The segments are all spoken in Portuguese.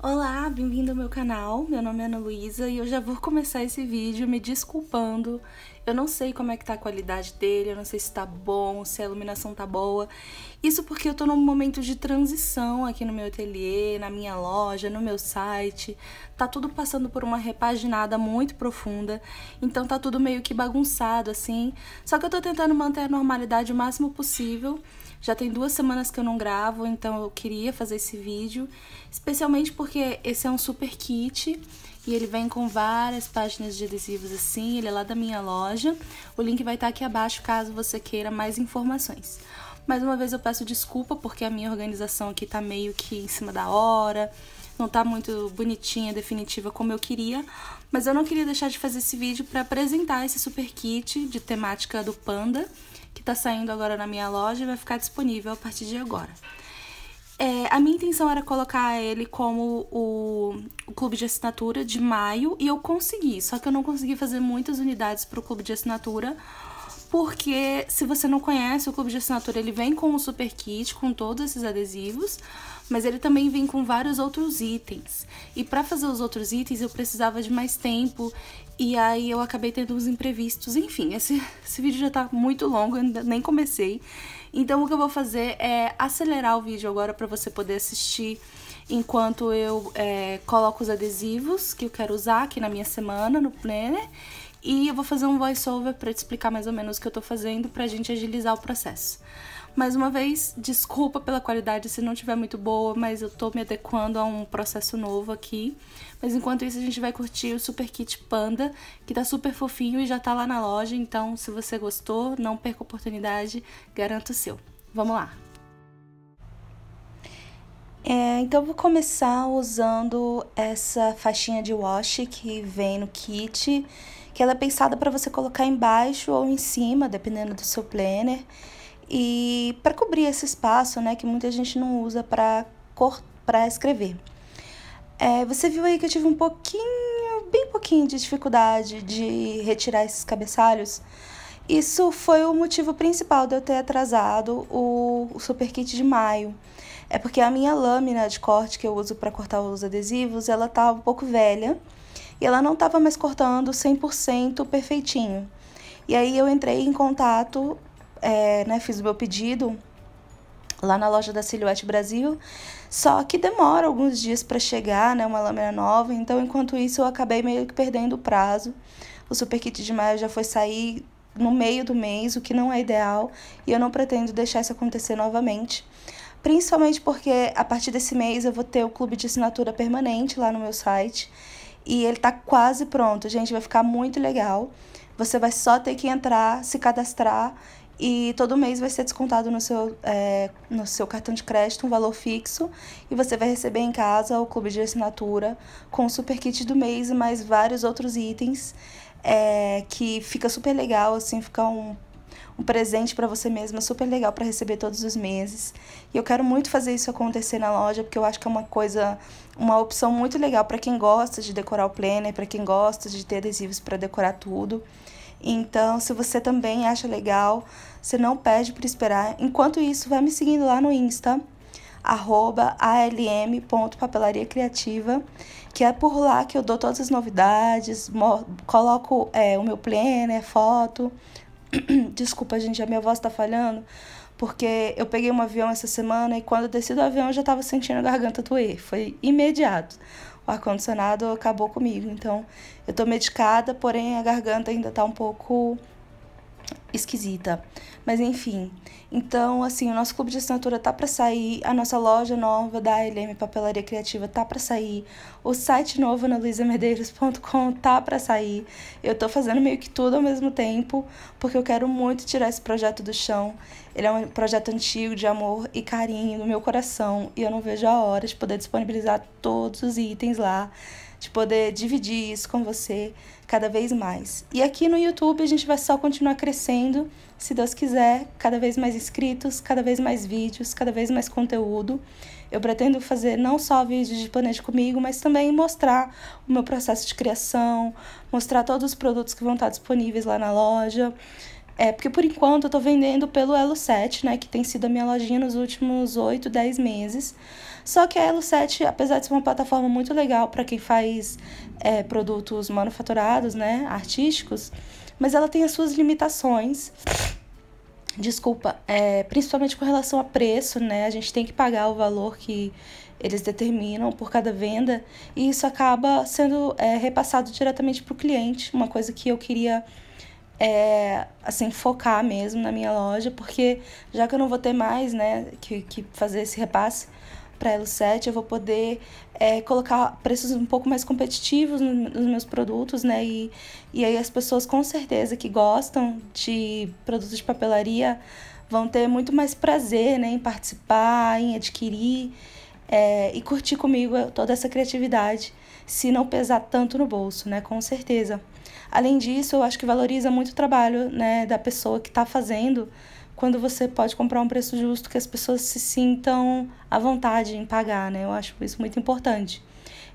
Olá, bem-vindo ao meu canal. Meu nome é Ana Luísa e eu já vou começar esse vídeo me desculpando. Eu não sei como é que tá a qualidade dele, eu não sei se tá bom, se a iluminação tá boa. Isso porque eu tô num momento de transição aqui no meu ateliê, na minha loja, no meu site. Tá tudo passando por uma repaginada muito profunda, então tá tudo meio que bagunçado assim. Só que eu tô tentando manter a normalidade o máximo possível. Já tem duas semanas que eu não gravo, então eu queria fazer esse vídeo, especialmente porque esse é um super kit e ele vem com várias páginas de adesivos assim, ele é lá da minha loja. O link vai estar aqui abaixo caso você queira mais informações. Mais uma vez eu peço desculpa porque a minha organização aqui tá meio que em cima da hora, não tá muito bonitinha, definitiva como eu queria, mas eu não queria deixar de fazer esse vídeo para apresentar esse super kit de temática do panda que está saindo agora na minha loja e vai ficar disponível a partir de agora. É, a minha intenção era colocar ele como o, o, clube de assinatura de maio e eu consegui, só que eu não consegui fazer muitas unidades para o clube de assinatura, porque se você não conhece o clube de assinatura, ele vem com o super kit, com todos esses adesivos, mas ele também vem com vários outros itens. E para fazer os outros itens eu precisava de mais tempo e aí eu acabei tendo uns imprevistos. Enfim, esse, esse vídeo já tá muito longo, eu ainda nem comecei. Então o que eu vou fazer é acelerar o vídeo agora para você poder assistir enquanto eu é, coloco os adesivos que eu quero usar aqui na minha semana no planner. Né, né? E eu vou fazer um voiceover para te explicar mais ou menos o que eu tô fazendo pra gente agilizar o processo. Mais uma vez, desculpa pela qualidade se não tiver muito boa, mas eu tô me adequando a um processo novo aqui. Mas enquanto isso, a gente vai curtir o Super Kit Panda, que tá super fofinho e já tá lá na loja, então se você gostou, não perca a oportunidade, garanto o seu. Vamos lá! É, então, vou começar usando essa faixinha de wash que vem no kit, que ela é pensada para você colocar embaixo ou em cima, dependendo do seu planner e para cobrir esse espaço, né, que muita gente não usa para cor... para escrever. É, você viu aí que eu tive um pouquinho, bem pouquinho de dificuldade de retirar esses cabeçalhos. Isso foi o motivo principal de eu ter atrasado o, o super kit de maio. É porque a minha lâmina de corte que eu uso para cortar os adesivos, ela tá um pouco velha e ela não estava mais cortando 100% perfeitinho. E aí eu entrei em contato é, né, fiz o meu pedido lá na loja da Silhouette Brasil, só que demora alguns dias para chegar, né, uma lâmina nova, então enquanto isso eu acabei meio que perdendo o prazo. O super kit de maio já foi sair no meio do mês, o que não é ideal, e eu não pretendo deixar isso acontecer novamente. Principalmente porque a partir desse mês eu vou ter o clube de assinatura permanente lá no meu site. E ele tá quase pronto, gente. Vai ficar muito legal. Você vai só ter que entrar, se cadastrar e todo mês vai ser descontado no seu, é, no seu cartão de crédito um valor fixo e você vai receber em casa o clube de assinatura com o super kit do mês e mais vários outros itens é, que fica super legal, assim, fica um, um presente para você mesma super legal para receber todos os meses. E eu quero muito fazer isso acontecer na loja porque eu acho que é uma coisa, uma opção muito legal para quem gosta de decorar o planner, para quem gosta de ter adesivos para decorar tudo. Então, se você também acha legal, você não pede para esperar. Enquanto isso, vai me seguindo lá no Insta, @alm.papelariacriativa que é por lá que eu dou todas as novidades, coloco é, o meu planner, foto. Desculpa, gente, a minha voz tá falhando, porque eu peguei um avião essa semana e quando eu desci do avião eu já tava sentindo a garganta doer, foi imediato o ar-condicionado acabou comigo. Então, eu tô medicada, porém a garganta ainda tá um pouco esquisita. Mas enfim. Então, assim, o nosso clube de assinatura tá para sair, a nossa loja nova da LM Papelaria Criativa tá para sair, o site novo na luisamedeiros.com tá para sair. Eu tô fazendo meio que tudo ao mesmo tempo, porque eu quero muito tirar esse projeto do chão. Ele é um projeto antigo de amor e carinho no meu coração, e eu não vejo a hora de poder disponibilizar todos os itens lá de poder dividir isso com você cada vez mais. E aqui no YouTube a gente vai só continuar crescendo, se Deus quiser, cada vez mais inscritos, cada vez mais vídeos, cada vez mais conteúdo. Eu pretendo fazer não só vídeos de planejamento Comigo, mas também mostrar o meu processo de criação, mostrar todos os produtos que vão estar disponíveis lá na loja. É, porque por enquanto eu tô vendendo pelo Elo 7, né? Que tem sido a minha lojinha nos últimos 8, 10 meses. Só que a Elo 7, apesar de ser uma plataforma muito legal para quem faz é, produtos manufaturados, né? Artísticos, mas ela tem as suas limitações. Desculpa, é, principalmente com relação a preço, né? A gente tem que pagar o valor que eles determinam por cada venda e isso acaba sendo é, repassado diretamente para o cliente, uma coisa que eu queria é, assim, focar mesmo na minha loja, porque já que eu não vou ter mais, né, que, que fazer esse repasse para L7, eu vou poder é, colocar preços um pouco mais competitivos nos meus produtos, né, e, e aí as pessoas com certeza que gostam de produtos de papelaria vão ter muito mais prazer, né, em participar, em adquirir, é, e curtir comigo toda essa criatividade, se não pesar tanto no bolso, né? Com certeza. Além disso, eu acho que valoriza muito o trabalho né, da pessoa que está fazendo, quando você pode comprar um preço justo que as pessoas se sintam à vontade em pagar, né? Eu acho isso muito importante.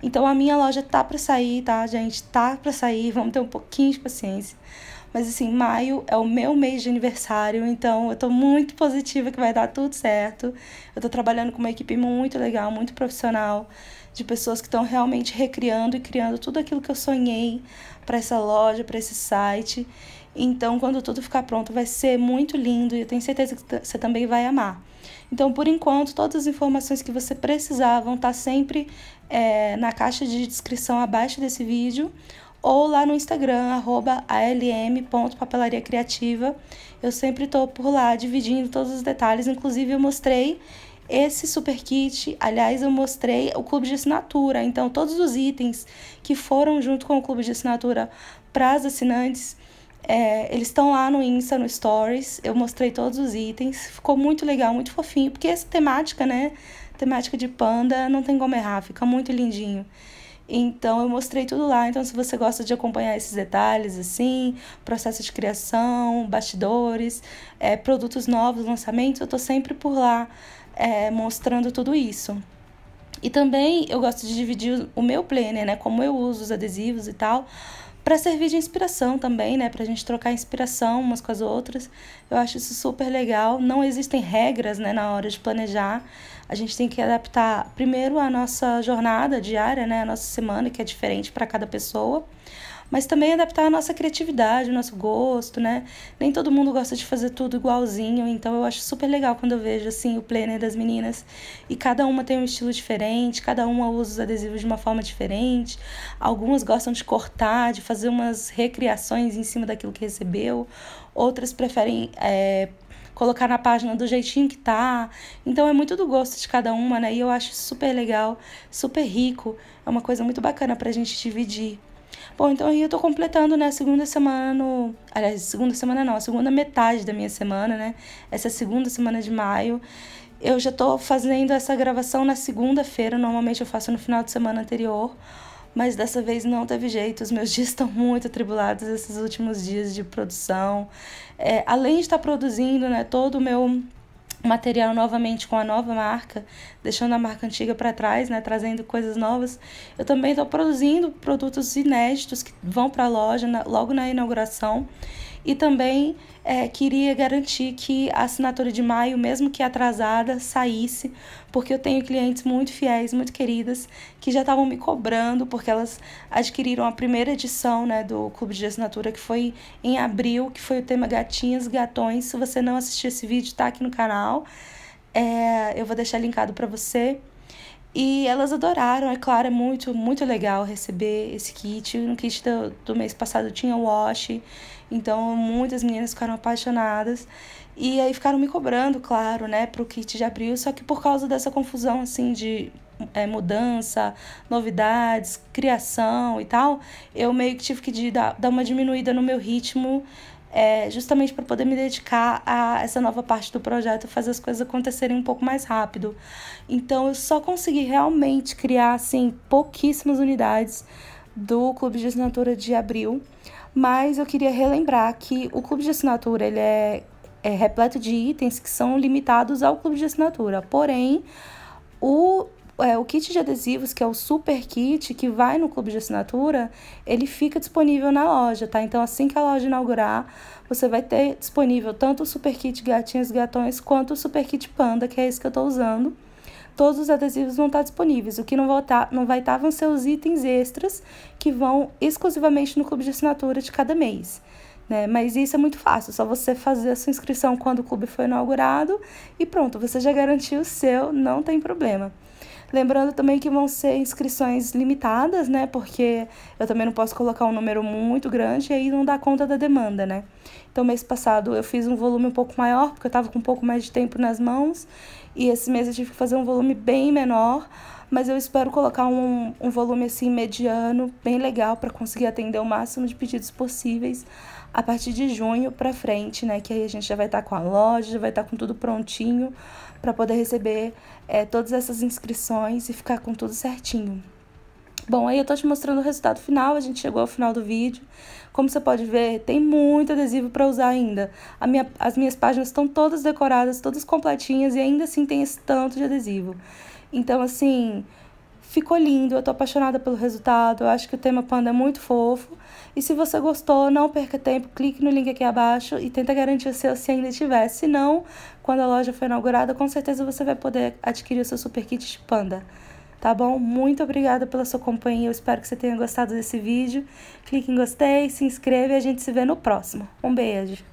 Então a minha loja tá para sair, tá, gente? Tá para sair, vamos ter um pouquinho de paciência. Mas assim, maio é o meu mês de aniversário, então eu tô muito positiva que vai dar tudo certo. Eu tô trabalhando com uma equipe muito legal, muito profissional, de pessoas que estão realmente recriando e criando tudo aquilo que eu sonhei para essa loja, para esse site. Então, quando tudo ficar pronto, vai ser muito lindo e eu tenho certeza que você também vai amar. Então, por enquanto, todas as informações que você precisar vão estar tá sempre é, na caixa de descrição abaixo desse vídeo ou lá no Instagram, arroba alm.papelariacriativa. Eu sempre estou por lá dividindo todos os detalhes, inclusive eu mostrei esse super kit, aliás, eu mostrei o clube de assinatura, então todos os itens que foram junto com o clube de assinatura para as assinantes, é, eles estão lá no Insta, no Stories, eu mostrei todos os itens, ficou muito legal, muito fofinho, porque essa temática, né, temática de panda, não tem como errar, fica muito lindinho. Então eu mostrei tudo lá. Então, se você gosta de acompanhar esses detalhes, assim, processo de criação, bastidores, é, produtos novos, lançamentos, eu tô sempre por lá é, mostrando tudo isso. E também eu gosto de dividir o meu planner, né? Como eu uso os adesivos e tal para servir de inspiração também, né? Para a gente trocar inspiração umas com as outras. Eu acho isso super legal. Não existem regras, né? Na hora de planejar, a gente tem que adaptar primeiro a nossa jornada diária, né? A nossa semana que é diferente para cada pessoa mas também adaptar a nossa criatividade, o nosso gosto, né? Nem todo mundo gosta de fazer tudo igualzinho, então eu acho super legal quando eu vejo assim o planner das meninas e cada uma tem um estilo diferente, cada uma usa os adesivos de uma forma diferente. Algumas gostam de cortar, de fazer umas recriações em cima daquilo que recebeu, outras preferem é, colocar na página do jeitinho que tá. Então é muito do gosto de cada uma, né? E eu acho super legal, super rico. É uma coisa muito bacana pra gente dividir. Bom, então aí eu tô completando, né, a segunda semana no... Aliás, segunda semana não, a segunda metade da minha semana, né? Essa segunda semana de maio. Eu já tô fazendo essa gravação na segunda-feira, normalmente eu faço no final de semana anterior. Mas dessa vez não teve jeito, os meus dias estão muito atribulados esses últimos dias de produção. É, além de estar tá produzindo, né, todo o meu material novamente com a nova marca, deixando a marca antiga para trás, né, trazendo coisas novas. Eu também estou produzindo produtos inéditos que vão para a loja na, logo na inauguração. E também é, queria garantir que a assinatura de maio, mesmo que atrasada, saísse, porque eu tenho clientes muito fiéis, muito queridas, que já estavam me cobrando, porque elas adquiriram a primeira edição né, do Clube de Assinatura, que foi em abril, que foi o tema Gatinhas, Gatões. Se você não assistiu esse vídeo, está aqui no canal. É, eu vou deixar linkado para você. E elas adoraram, é claro, é muito, muito legal receber esse kit. No kit do, do mês passado tinha o wash, então muitas meninas ficaram apaixonadas. E aí ficaram me cobrando, claro, né, pro kit de abril, só que por causa dessa confusão, assim, de é, mudança, novidades, criação e tal, eu meio que tive que dar, dar uma diminuída no meu ritmo é, justamente para poder me dedicar a essa nova parte do projeto, fazer as coisas acontecerem um pouco mais rápido. Então eu só consegui realmente criar assim pouquíssimas unidades do clube de assinatura de abril, mas eu queria relembrar que o clube de assinatura ele é, é repleto de itens que são limitados ao clube de assinatura. Porém, o é, o kit de adesivos, que é o super kit que vai no clube de assinatura, ele fica disponível na loja, tá? Então, assim que a loja inaugurar, você vai ter disponível tanto o super kit gatinhas e gatões quanto o super kit panda, que é esse que eu tô usando. Todos os adesivos vão estar disponíveis. O que não, voltar, não vai estar vão ser os itens extras que vão exclusivamente no clube de assinatura de cada mês. Né? Mas isso é muito fácil, só você fazer a sua inscrição quando o clube foi inaugurado e pronto, você já garantiu o seu, não tem problema. Lembrando também que vão ser inscrições limitadas, né? Porque eu também não posso colocar um número muito grande e aí não dá conta da demanda, né? Então, mês passado eu fiz um volume um pouco maior, porque eu estava com um pouco mais de tempo nas mãos. E esse mês eu tive que fazer um volume bem menor, mas eu espero colocar um, um volume assim mediano, bem legal, para conseguir atender o máximo de pedidos possíveis a partir de junho para frente, né? Que aí a gente já vai estar tá com a loja, já vai estar tá com tudo prontinho para poder receber é, todas essas inscrições e ficar com tudo certinho. Bom, aí eu tô te mostrando o resultado final, a gente chegou ao final do vídeo. Como você pode ver, tem muito adesivo para usar ainda. A minha, as minhas páginas estão todas decoradas, todas completinhas e ainda assim tem esse tanto de adesivo. Então, assim, Ficou lindo, eu tô apaixonada pelo resultado, eu acho que o tema panda é muito fofo. E se você gostou, não perca tempo, clique no link aqui abaixo e tenta garantir o seu se ainda tiver. Se não, quando a loja for inaugurada, com certeza você vai poder adquirir o seu super kit de panda. Tá bom? Muito obrigada pela sua companhia, eu espero que você tenha gostado desse vídeo. Clique em gostei, se inscreva e a gente se vê no próximo. Um beijo!